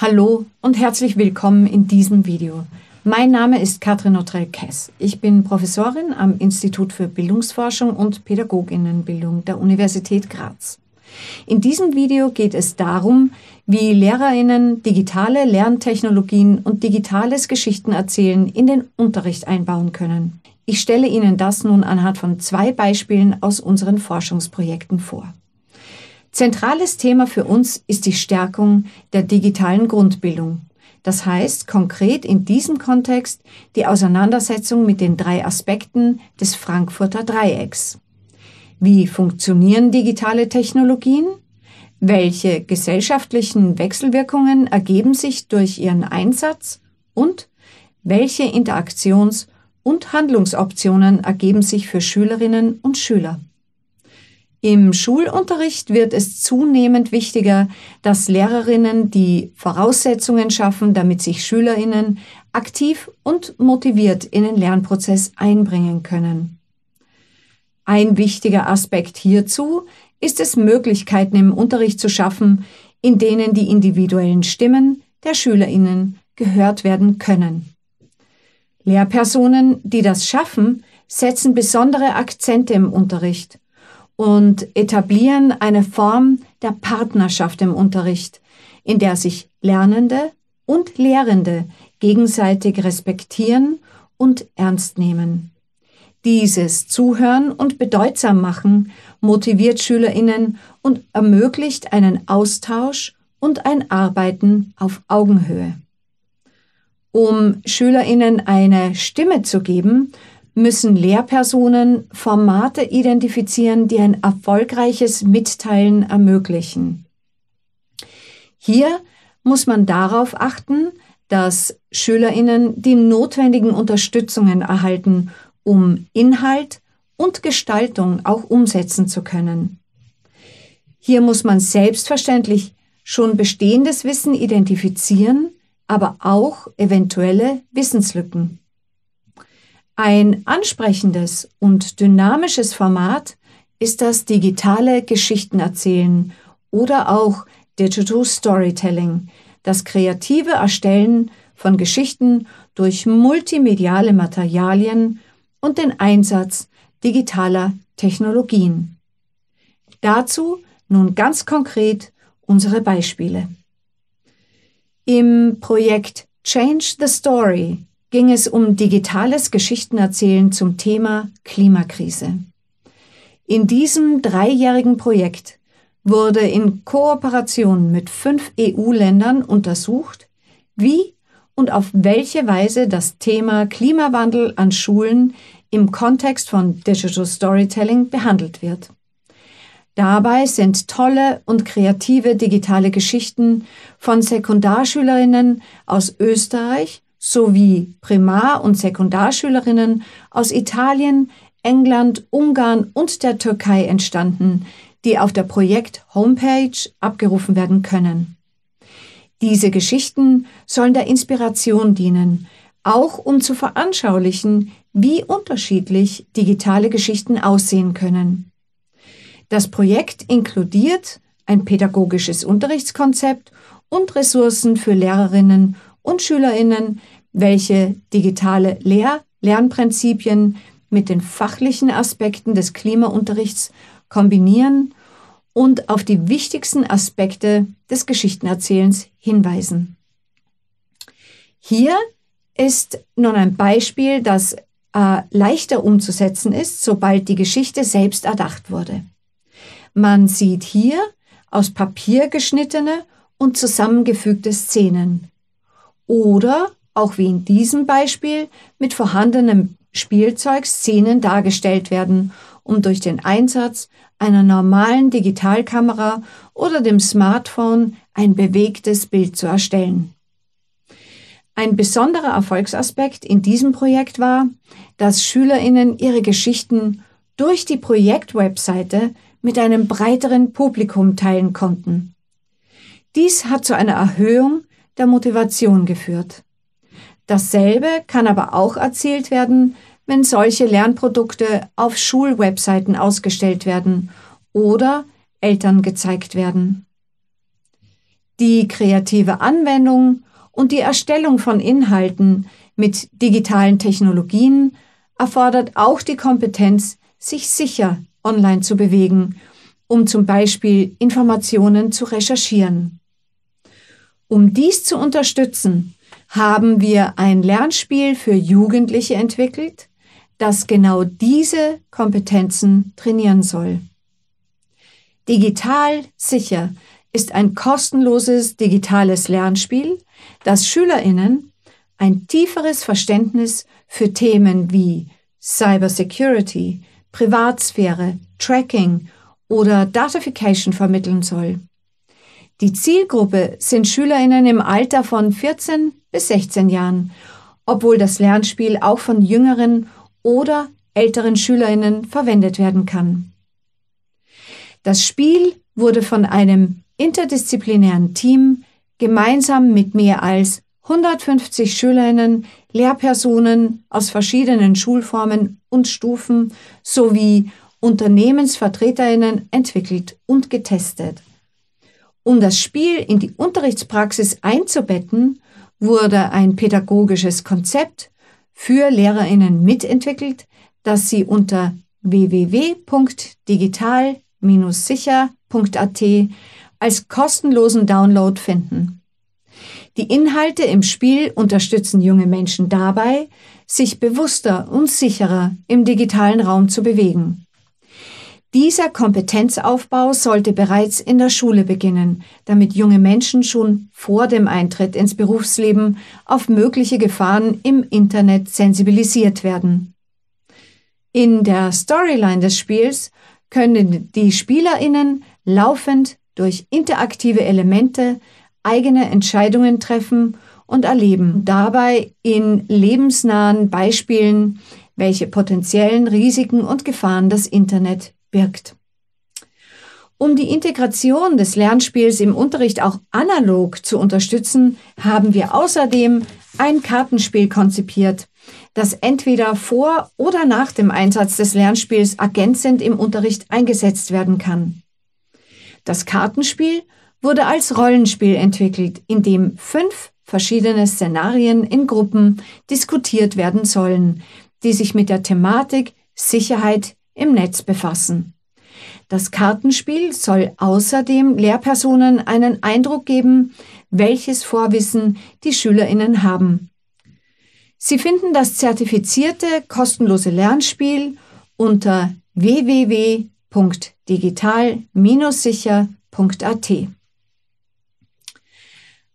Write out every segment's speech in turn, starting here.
Hallo und herzlich willkommen in diesem Video. Mein Name ist Katrin Otrell-Kess. Ich bin Professorin am Institut für Bildungsforschung und Pädagoginnenbildung der Universität Graz. In diesem Video geht es darum, wie Lehrerinnen digitale Lerntechnologien und digitales Geschichtenerzählen in den Unterricht einbauen können. Ich stelle Ihnen das nun anhand von zwei Beispielen aus unseren Forschungsprojekten vor. Zentrales Thema für uns ist die Stärkung der digitalen Grundbildung. Das heißt konkret in diesem Kontext die Auseinandersetzung mit den drei Aspekten des Frankfurter Dreiecks. Wie funktionieren digitale Technologien? Welche gesellschaftlichen Wechselwirkungen ergeben sich durch ihren Einsatz? Und welche Interaktions- und Handlungsoptionen ergeben sich für Schülerinnen und Schüler? Im Schulunterricht wird es zunehmend wichtiger, dass Lehrerinnen die Voraussetzungen schaffen, damit sich Schülerinnen aktiv und motiviert in den Lernprozess einbringen können. Ein wichtiger Aspekt hierzu ist es, Möglichkeiten im Unterricht zu schaffen, in denen die individuellen Stimmen der Schülerinnen gehört werden können. Lehrpersonen, die das schaffen, setzen besondere Akzente im Unterricht und etablieren eine Form der Partnerschaft im Unterricht, in der sich Lernende und Lehrende gegenseitig respektieren und ernst nehmen. Dieses Zuhören und bedeutsam machen motiviert Schülerinnen und ermöglicht einen Austausch und ein Arbeiten auf Augenhöhe. Um Schülerinnen eine Stimme zu geben, müssen Lehrpersonen Formate identifizieren, die ein erfolgreiches Mitteilen ermöglichen. Hier muss man darauf achten, dass Schülerinnen die notwendigen Unterstützungen erhalten, um Inhalt und Gestaltung auch umsetzen zu können. Hier muss man selbstverständlich schon bestehendes Wissen identifizieren, aber auch eventuelle Wissenslücken. Ein ansprechendes und dynamisches Format ist das digitale Geschichtenerzählen oder auch Digital Storytelling, das kreative Erstellen von Geschichten durch multimediale Materialien und den Einsatz digitaler Technologien. Dazu nun ganz konkret unsere Beispiele. Im Projekt Change the Story ging es um digitales Geschichtenerzählen zum Thema Klimakrise. In diesem dreijährigen Projekt wurde in Kooperation mit fünf EU-Ländern untersucht, wie und auf welche Weise das Thema Klimawandel an Schulen im Kontext von Digital Storytelling behandelt wird. Dabei sind tolle und kreative digitale Geschichten von Sekundarschülerinnen aus Österreich sowie Primar- und Sekundarschülerinnen aus Italien, England, Ungarn und der Türkei entstanden, die auf der Projekt-Homepage abgerufen werden können. Diese Geschichten sollen der Inspiration dienen, auch um zu veranschaulichen, wie unterschiedlich digitale Geschichten aussehen können. Das Projekt inkludiert ein pädagogisches Unterrichtskonzept und Ressourcen für Lehrerinnen und Schülerinnen, welche digitale Lehr-, Lernprinzipien mit den fachlichen Aspekten des Klimaunterrichts kombinieren und auf die wichtigsten Aspekte des Geschichtenerzählens hinweisen. Hier ist nun ein Beispiel, das äh, leichter umzusetzen ist, sobald die Geschichte selbst erdacht wurde. Man sieht hier aus Papier geschnittene und zusammengefügte Szenen, oder, auch wie in diesem Beispiel, mit vorhandenem Spielzeug Szenen dargestellt werden, um durch den Einsatz einer normalen Digitalkamera oder dem Smartphone ein bewegtes Bild zu erstellen. Ein besonderer Erfolgsaspekt in diesem Projekt war, dass Schülerinnen ihre Geschichten durch die Projektwebseite mit einem breiteren Publikum teilen konnten. Dies hat zu einer Erhöhung der Motivation geführt. Dasselbe kann aber auch erzielt werden, wenn solche Lernprodukte auf Schulwebseiten ausgestellt werden oder Eltern gezeigt werden. Die kreative Anwendung und die Erstellung von Inhalten mit digitalen Technologien erfordert auch die Kompetenz, sich sicher online zu bewegen, um zum Beispiel Informationen zu recherchieren. Um dies zu unterstützen, haben wir ein Lernspiel für Jugendliche entwickelt, das genau diese Kompetenzen trainieren soll. Digital sicher ist ein kostenloses digitales Lernspiel, das Schülerinnen ein tieferes Verständnis für Themen wie Cybersecurity, Privatsphäre, Tracking oder Datification vermitteln soll. Die Zielgruppe sind Schülerinnen im Alter von 14 bis 16 Jahren, obwohl das Lernspiel auch von jüngeren oder älteren Schülerinnen verwendet werden kann. Das Spiel wurde von einem interdisziplinären Team gemeinsam mit mehr als 150 Schülerinnen, Lehrpersonen aus verschiedenen Schulformen und Stufen sowie Unternehmensvertreterinnen entwickelt und getestet. Um das Spiel in die Unterrichtspraxis einzubetten, wurde ein pädagogisches Konzept für Lehrerinnen mitentwickelt, das Sie unter www.digital-sicher.at als kostenlosen Download finden. Die Inhalte im Spiel unterstützen junge Menschen dabei, sich bewusster und sicherer im digitalen Raum zu bewegen. Dieser Kompetenzaufbau sollte bereits in der Schule beginnen, damit junge Menschen schon vor dem Eintritt ins Berufsleben auf mögliche Gefahren im Internet sensibilisiert werden. In der Storyline des Spiels können die Spielerinnen laufend durch interaktive Elemente eigene Entscheidungen treffen und erleben, dabei in lebensnahen Beispielen, welche potenziellen Risiken und Gefahren das Internet wirkt. Um die Integration des Lernspiels im Unterricht auch analog zu unterstützen, haben wir außerdem ein Kartenspiel konzipiert, das entweder vor oder nach dem Einsatz des Lernspiels ergänzend im Unterricht eingesetzt werden kann. Das Kartenspiel wurde als Rollenspiel entwickelt, in dem fünf verschiedene Szenarien in Gruppen diskutiert werden sollen, die sich mit der Thematik Sicherheit im Netz befassen. Das Kartenspiel soll außerdem Lehrpersonen einen Eindruck geben, welches Vorwissen die Schülerinnen haben. Sie finden das zertifizierte kostenlose Lernspiel unter www.digital-sicher.at.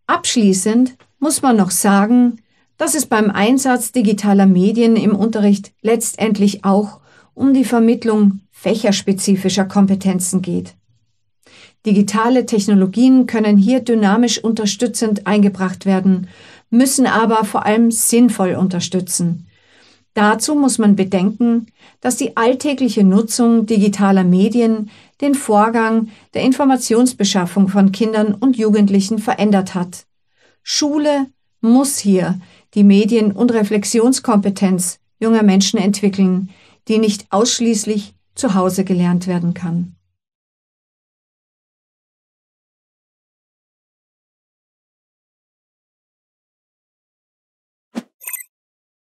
Abschließend muss man noch sagen, dass es beim Einsatz digitaler Medien im Unterricht letztendlich auch um die Vermittlung fächerspezifischer Kompetenzen geht. Digitale Technologien können hier dynamisch unterstützend eingebracht werden, müssen aber vor allem sinnvoll unterstützen. Dazu muss man bedenken, dass die alltägliche Nutzung digitaler Medien den Vorgang der Informationsbeschaffung von Kindern und Jugendlichen verändert hat. Schule muss hier die Medien- und Reflexionskompetenz junger Menschen entwickeln, die nicht ausschließlich zu Hause gelernt werden kann.